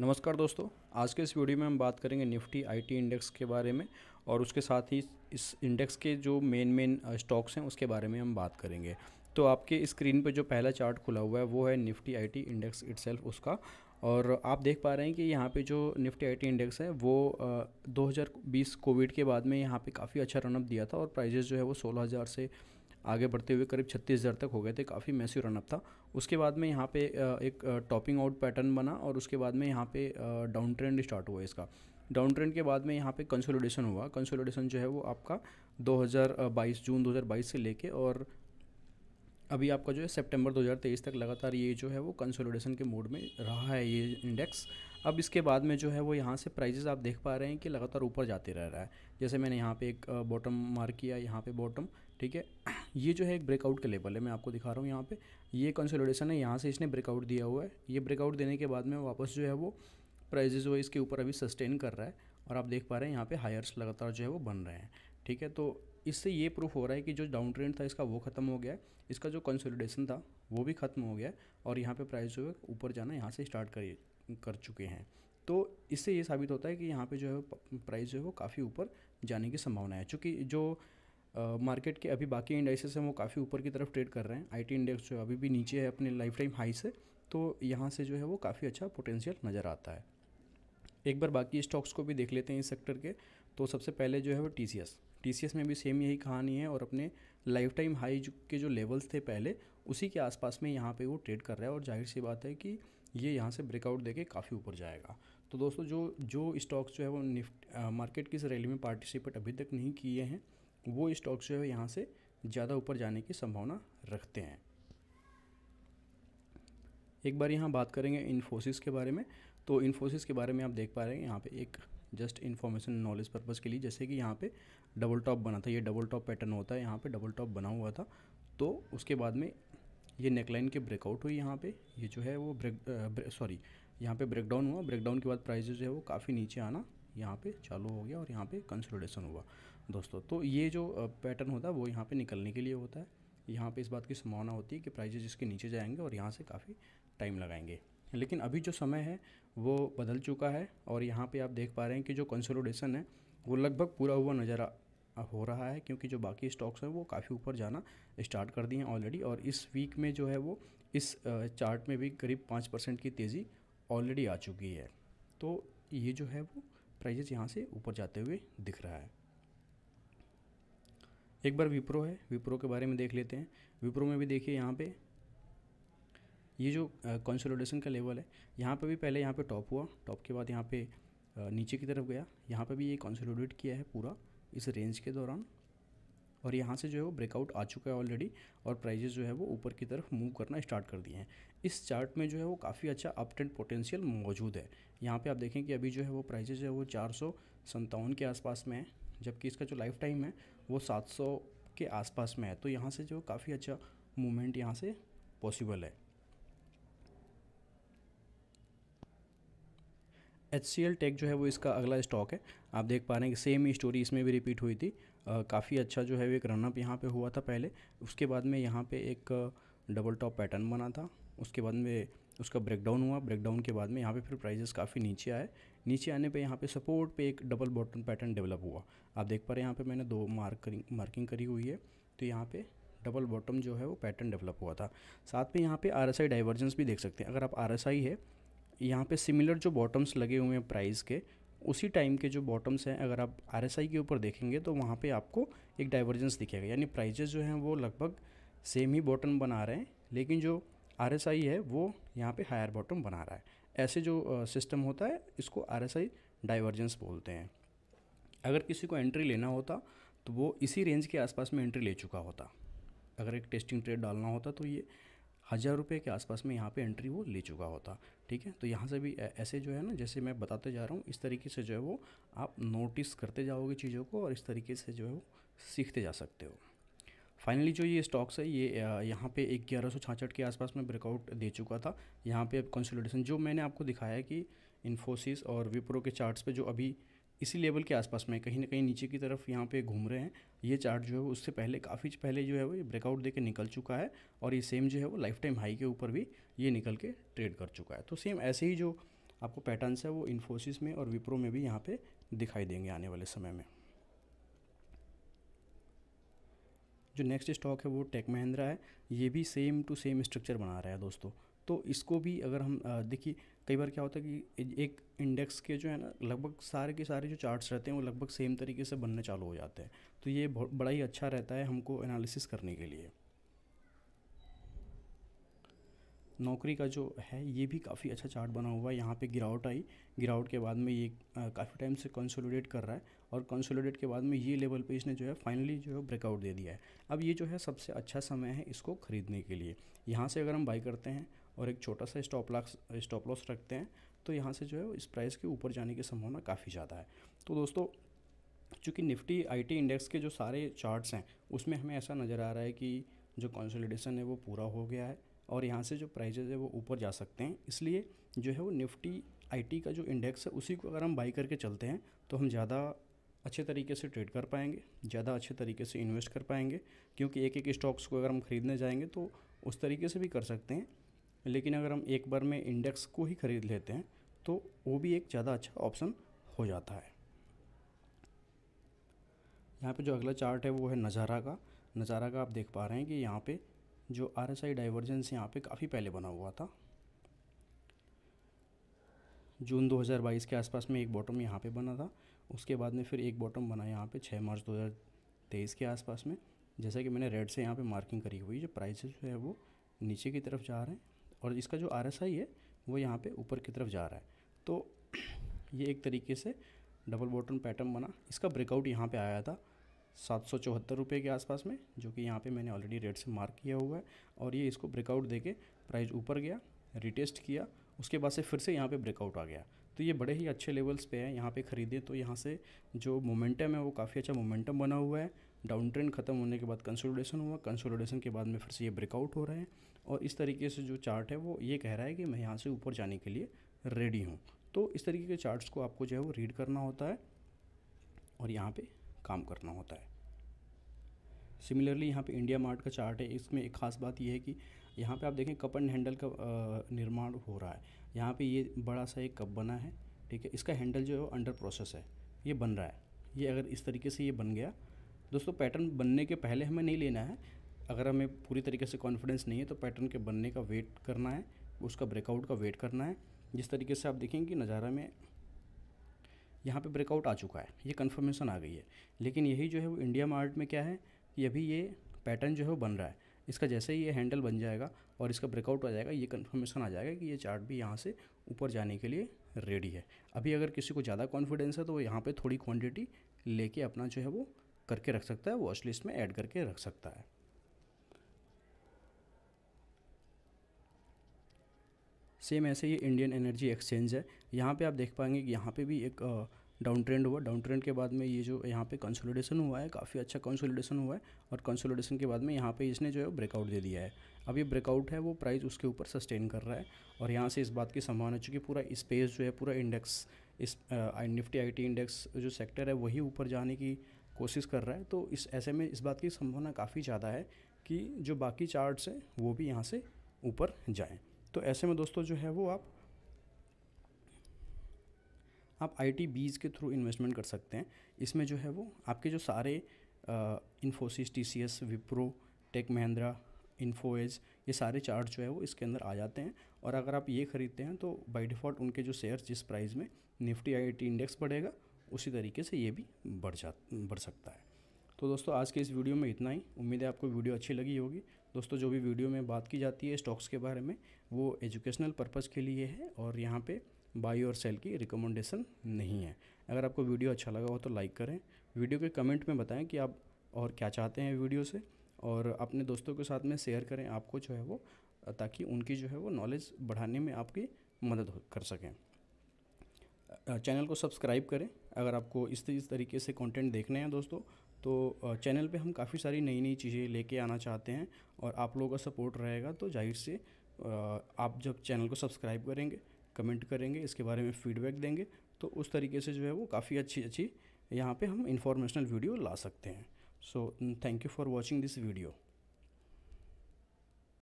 नमस्कार दोस्तों आज के इस वीडियो में हम बात करेंगे निफ्टी आईटी इंडेक्स के बारे में और उसके साथ ही इस इंडेक्स के जो मेन मेन स्टॉक्स हैं उसके बारे में हम बात करेंगे तो आपके स्क्रीन पर जो पहला चार्ट खुला हुआ है वो है निफ्टी आईटी इंडेक्स इट उसका और आप देख पा रहे हैं कि यहाँ पे जो निफ्टी आईटी इंडेक्स है वो आ, 2020 कोविड के बाद में यहाँ पे काफ़ी अच्छा रनअप दिया था और प्राइजेस जो है वो 16000 से आगे बढ़ते हुए करीब छत्तीस हज़ार तक हो गए थे काफ़ी मैसिव रनअप था उसके बाद में यहाँ पे एक टॉपिंग आउट पैटर्न बना और उसके बाद में यहाँ पे डाउन ट्रेंड स्टार्ट हुआ इसका डाउन ट्रेंड के बाद में यहाँ पे कंसोलिडेशन हुआ कंसोलिडेशन जो है वो आपका 2022 जून 2022 से लेके और अभी आपका जो है सेप्टेम्बर दो तक लगातार ये जो है वो कंसोलिडेशन के मोड में रहा है ये इंडेक्स अब इसके बाद में जो है वो यहाँ से प्राइजेस आप देख पा रहे हैं कि लगातार ऊपर जाते रह रहा है जैसे मैंने यहाँ पे एक बॉटम मार्क किया यहाँ पे बॉटम ठीक है ये जो है एक ब्रेकआउट का लेवल है मैं आपको दिखा रहा हूँ यहाँ पे ये कंसोलिडेशन है यहाँ से इसने ब्रेकआउट दिया हुआ है ये ब्रेकआउट देने के बाद में वापस जो है वो प्राइजेज वो इसके ऊपर अभी सस्टेन कर रहा है और आप देख पा रहे हैं यहाँ पर हायर्स लगातार जो है वो बन रहे हैं ठीक है तो इससे ये प्रूफ हो रहा है कि जो डाउन ट्रेंड था इसका वो ख़त्म हो गया है इसका जो कंसोलिडेशन था वो भी ख़त्म हो गया है और यहाँ पे प्राइस जो है ऊपर जाना यहाँ से स्टार्ट कर कर चुके हैं तो इससे ये साबित होता है कि यहाँ पे जो है प्राइस जो है वो काफ़ी ऊपर जाने की संभावना है चूँकि जो मार्केट uh, के अभी बाकी इंडेक्सेस हैं वो काफ़ी ऊपर की तरफ ट्रेड कर रहे हैं आईटी इंडेक्स जो अभी भी नीचे है अपने लाइफ टाइम हाई से तो यहाँ से जो है वो काफ़ी अच्छा पोटेंशियल नज़र आता है एक बार बाकी स्टॉक्स को भी देख लेते हैं इस सेक्टर के तो सबसे पहले जो है वो टी टी में भी सेम यही कहानी है और अपने लाइफ टाइम हाई के जो लेवल्स थे पहले उसी के आसपास में यहाँ पर वो ट्रेड कर रहा है और जाहिर सी बात है कि ये यहाँ से ब्रेकआउट देके काफ़ी ऊपर जाएगा तो दोस्तों जो जो स्टॉक्स जो है वो निफ्ट मार्केट की इस रैली में पार्टिसिपेट अभी तक नहीं किए हैं तो वो स्टॉक्स जो है यहाँ से ज़्यादा ऊपर जाने की संभावना रखते हैं एक बार यहाँ बात करेंगे इन्फोसिस के बारे में तो इन्फोसिस के बारे में आप देख पा रहे हैं यहाँ पे एक जस्ट इन्फॉर्मेशन नॉलेज पर्पज़ के लिए जैसे कि यहाँ पे डबल टॉप बना था ये डबल टॉप पैटर्न होता है यहाँ पे डबल टॉप बना हुआ था तो उसके बाद में ये नेकलाइन के ब्रेकआउट हुई यहाँ पे ये जो है वो ब्रेक सॉरी यहाँ पे ब्रेकडाउन हुआ ब्रेकडाउन के बाद प्राइस जो है वो काफ़ी नीचे आना यहाँ पे चालू हो गया और यहाँ पे कंसोलिडेशन हुआ दोस्तों तो ये जो पैटर्न होता है वो यहाँ पे निकलने के लिए होता है यहाँ पे इस बात की संभावना होती है कि प्राइजेज इसके नीचे जाएंगे और यहाँ से काफ़ी टाइम लगाएंगे लेकिन अभी जो समय है वो बदल चुका है और यहाँ पे आप देख पा रहे हैं कि जो कंसोलिडेशन है वो लगभग पूरा हुआ नज़र हो रहा है क्योंकि जो बाकी स्टॉक्स हैं वो काफ़ी ऊपर जाना स्टार्ट कर दिए हैं ऑलरेडी और इस वीक में जो है वो इस चार्ट में भी करीब पाँच परसेंट की तेज़ी ऑलरेडी आ चुकी है तो ये जो है वो प्राइजेस यहाँ से ऊपर जाते हुए दिख रहा है एक बार विप्रो है विप्रो के बारे में देख लेते हैं विप्रो में भी देखिए यहाँ पे ये जो कंसोलिडेशन का लेवल है यहाँ पे भी पहले यहाँ पे टॉप हुआ टॉप के बाद यहाँ पे नीचे की तरफ गया यहाँ पे भी ये कंसोलिडेट किया है पूरा इस रेंज के दौरान और यहाँ से जो है वो ब्रेकआउट आ चुका है ऑलरेडी और प्राइजेज़ जो है वो ऊपर की तरफ मूव करना स्टार्ट कर दिए हैं इस चार्ट में जो है वो काफ़ी अच्छा अपटेंड पोटेंशियल मौजूद है यहाँ पे आप देखें कि अभी जो है वो प्राइजेज जो है वो चार सौ के आसपास में है जबकि इसका जो लाइफ टाइम है वो 700 के आसपास में है तो यहाँ से जो काफ़ी अच्छा मूवमेंट यहाँ से पॉसिबल है एच सी एल टेक जो है वो इसका अगला स्टॉक है आप देख पा रहे हैं कि सेम ही स्टोरी इसमें भी रिपीट हुई थी काफ़ी अच्छा जो है वो एक रनअप यहाँ पे हुआ था पहले उसके बाद में यहाँ पे एक डबल टॉप पैटर्न बना था उसके बाद में उसका ब्रेकडाउन हुआ ब्रेकडाउन के बाद में यहाँ पे फिर प्राइजेस काफ़ी नीचे आए नीचे आने पे यहाँ पे सपोर्ट पे एक डबल बॉटम पैटर्न डेवलप हुआ आप देख पा रहे हैं यहाँ पे मैंने दो मार्क मार्किंग करी हुई है तो यहाँ पे डबल बॉटम जो है वो पैटर्न डेवलप हुआ था साथ में यहाँ पर आर डाइवर्जेंस भी देख सकते हैं अगर आप आर है यहाँ पर सिमिलर जो बॉटम्स लगे हुए हैं प्राइज़ के उसी टाइम के जो बॉटम्स हैं अगर आप आर के ऊपर देखेंगे तो वहाँ पर आपको एक डाइवर्जेंस दिखेगा यानी प्राइजेज़ जो हैं वो लगभग सेम ही बॉटम बना रहे हैं लेकिन जो आर है वो यहाँ पे हायर बॉटम बना रहा है ऐसे जो सिस्टम होता है इसको आर डाइवर्जेंस बोलते हैं अगर किसी को एंट्री लेना होता तो वो इसी रेंज के आसपास में एंट्री ले चुका होता अगर एक टेस्टिंग ट्रेड डालना होता तो ये हज़ार रुपये के आसपास में यहाँ पे एंट्री वो ले चुका होता ठीक है तो यहाँ से भी ऐसे जो है ना जैसे मैं बताते जा रहा हूँ इस तरीके से जो है वो आप नोटिस करते जाओगे चीज़ों को और इस तरीके से जो है वो सीखते जा सकते हो फाइनली जो ये स्टॉक्स है ये यहाँ पे एक ग्यारह सौ छाछठ के आसपास में ब्रेकआउट दे चुका था यहाँ पे अब कंसोलिडेशन जो मैंने आपको दिखाया है कि इन्फोसिस और विप्रो के चार्ट्स पे जो अभी इसी लेवल के आसपास में कहीं ना कहीं नीचे की तरफ यहाँ पे घूम रहे हैं ये चार्ट जो है उससे पहले काफ़ी पहले जो है वो ये ब्रेकआउट दे निकल चुका है और ये सेम जो है वो लाइफ टाइम हाई के ऊपर भी ये निकल के ट्रेड कर चुका है तो सेम ऐसे ही जो आपको पैटर्नस है वो इन्फोसिस में और विप्रो में भी यहाँ पर दिखाई देंगे आने वाले समय में जो नेक्स्ट स्टॉक है वो टेक महिंद्रा है ये भी सेम टू सेम स्ट्रक्चर बना रहा है दोस्तों तो इसको भी अगर हम देखिए कई बार क्या होता है कि एक इंडेक्स के जो है ना लगभग सारे के सारे जो चार्ट्स रहते हैं वो लगभग सेम तरीके से बनने चालू हो जाते हैं तो ये बड़ा ही अच्छा रहता है हमको एनालिसिस करने के लिए नौकरी का जो है ये भी काफ़ी अच्छा चार्ट बना हुआ है यहाँ पे गिरावट आई गिरावट के बाद में ये काफ़ी टाइम से कंसोलिडेट कर रहा है और कंसोलिडेट के बाद में ये लेवल पे इसने जो है फाइनली जो है ब्रेकआउट दे दिया है अब ये जो है सबसे अच्छा समय है इसको ख़रीदने के लिए यहाँ से अगर हम बाई करते हैं और एक छोटा सा स्टॉप लॉस स्टॉप लॉस रखते हैं तो यहाँ से जो है इस प्राइस के ऊपर जाने की संभावना काफ़ी ज़्यादा है तो दोस्तों चूँकि निफ्टी आईटी इंडेक्स के जो सारे चार्ट्स हैं उसमें हमें ऐसा नज़र आ रहा है कि जो कंसोलिडेशन है वो पूरा हो गया है और यहाँ से जो प्राइजेज है वो ऊपर जा सकते हैं इसलिए जो है वो निफ्टी आईटी का जो इंडेक्स है उसी को अगर हम बाई करके चलते हैं तो हम ज़्यादा अच्छे तरीके से ट्रेड कर पाएंगे ज़्यादा अच्छे तरीके से इन्वेस्ट कर पाएंगे क्योंकि एक एक स्टॉक्स को अगर हम ख़रीदने जाएंगे तो उस तरीके से भी कर सकते हैं लेकिन अगर हम एक बार में इंडेक्स को ही ख़रीद लेते हैं तो वो भी एक ज़्यादा अच्छा ऑप्शन हो जाता है यहाँ पे जो अगला चार्ट है वो है नज़ारा का नज़ारा का आप देख पा रहे हैं कि यहाँ पे जो आर एस आई डाइवर्जेंस यहाँ पे काफ़ी पहले बना हुआ था जून 2022 के आसपास में एक बॉटम यहाँ पे बना था उसके बाद में फिर एक बॉटम बना यहाँ पे 6 मार्च 2023 के आसपास में जैसा कि मैंने रेड से यहाँ पे मार्किंग करी हुई जो प्राइसेस जो है वो नीचे की तरफ जा रहे हैं और इसका जो आर है वो यहाँ पर ऊपर की तरफ जा रहा है तो ये एक तरीके से डबल बॉटम पैटर्न बना इसका ब्रेकआउट यहाँ पर आया था सात सौ चौहत्तर रुपये के आसपास में जो कि यहाँ पे मैंने ऑलरेडी रेट से मार्क किया हुआ है और ये इसको ब्रेकआउट देके प्राइस ऊपर गया रिटेस्ट किया उसके बाद से फिर से यहाँ पे ब्रेकआउट आ गया तो ये बड़े ही अच्छे लेवल्स पे है यहाँ पे ख़रीदें तो यहाँ से जो मोमेंटम है वो काफ़ी अच्छा मोमेंटम बना हुआ है डाउन ट्रेंड खत्म होने के बाद कंसोलिडेशन हुआ कंसोलिडेशन के बाद में फिर से ये ब्रेकआउट हो रहे हैं और इस तरीके से जो चार्ट है वो ये कह रहा है कि मैं यहाँ से ऊपर जाने के लिए रेडी हूँ तो इस तरीके के चार्ट्स को आपको जो है वो रीड करना होता है और यहाँ पे काम करना होता है सिमिलरली यहाँ पे इंडिया मार्ट का चार्ट है इसमें एक ख़ास बात यह है कि यहाँ पे आप देखें कप एंड हैंडल का निर्माण हो रहा है यहाँ पे ये बड़ा सा एक कप बना है ठीक है इसका हैंडल जो है वो अंडर प्रोसेस है ये बन रहा है ये अगर इस तरीके से ये बन गया दोस्तों पैटर्न बनने के पहले हमें नहीं लेना है अगर हमें पूरी तरीके से कॉन्फिडेंस नहीं है तो पैटर्न के बनने का वेट करना है उसका ब्रेकआउट का वेट करना है जिस तरीके से आप देखेंगे नज़ारा में यहाँ पे ब्रेकआउट आ चुका है ये कन्फर्मेशन आ गई है लेकिन यही जो है वो इंडिया मार्ट में क्या है कि अभी ये पैटर्न जो है वो बन रहा है इसका जैसे ही ये हैंडल बन जाएगा और इसका ब्रेकआउट आ जाएगा ये कन्फर्मेशन आ जाएगा कि ये चार्ट भी यहाँ से ऊपर जाने के लिए रेडी है अभी अगर किसी को ज़्यादा कॉन्फिडेंस है तो वो यहाँ पर थोड़ी क्वान्टिटी लेके अपना जो है वो करके रख सकता है वॉच लिस्ट में ऐड करके रख सकता है सेम ऐसे ये इंडियन एनर्जी एक्सचेंज है यहाँ पे आप देख पाएंगे कि यहाँ पे भी एक डाउन ट्रेंड हुआ डाउन ट्रेंड के बाद में ये जो यहाँ पे कंसोलिडेशन हुआ है काफ़ी अच्छा कंसोलिडेशन हुआ है और कंसोलिडेशन के बाद में यहाँ पे इसने जो है ब्रेकआउट दे दिया है अब ये ब्रेकआउट है वो प्राइस उसके ऊपर सस्टेन कर रहा है और यहाँ से इस बात की संभावना चूँकि पूरा स्पेस जो है पूरा इंडेक्स इस निफ्टी आई इंडेक्स जो सेक्टर है वही ऊपर जाने की कोशिश कर रहा है तो इस ऐसे में इस बात की संभावना काफ़ी ज़्यादा है कि जो बाकी चार्ट्स हैं वो भी यहाँ से ऊपर जाएँ तो ऐसे में दोस्तों जो है वो आप आप आई टी बीज़ के थ्रू इन्वेस्टमेंट कर सकते हैं इसमें जो है वो आपके जो सारे Infosys T C S Wipro tech Mahindra Info Edge ये सारे चार्ट जो है वो इसके अंदर आ जाते हैं और अगर आप ये ख़रीदते हैं तो बाई डिफ़ॉल्ट उनके जो शेयर्स जिस प्राइस में निफ्टी आई टी इंडेक्स बढ़ेगा उसी तरीके से ये भी बढ़ जा बढ़ सकता है तो दोस्तों आज के इस वीडियो में इतना ही उम्मीद है आपको वीडियो अच्छी लगी होगी दोस्तों जो भी वीडियो में बात की जाती है स्टॉक्स के बारे में वो एजुकेशनल पर्पज़ के लिए है और यहाँ पर बाई और सेल की रिकमेंडेशन नहीं है अगर आपको वीडियो अच्छा लगा हो तो लाइक करें वीडियो के कमेंट में बताएं कि आप और क्या चाहते हैं वीडियो से और अपने दोस्तों के साथ में शेयर करें आपको जो है वो ताकि उनकी जो है वो नॉलेज बढ़ाने में आपकी मदद कर सकें चैनल को सब्सक्राइब करें अगर आपको इस तरीके से कंटेंट देखने हैं दोस्तों तो चैनल पे हम काफ़ी सारी नई नई चीज़ें लेके आना चाहते हैं और आप लोगों का सपोर्ट रहेगा तो जाहिर से आप जब चैनल को सब्सक्राइब करेंगे कमेंट करेंगे इसके बारे में फीडबैक देंगे तो उस तरीके से जो है वो काफ़ी अच्छी अच्छी यहाँ पे हम इंफॉर्मेशनल वीडियो ला सकते हैं so thank you for watching this video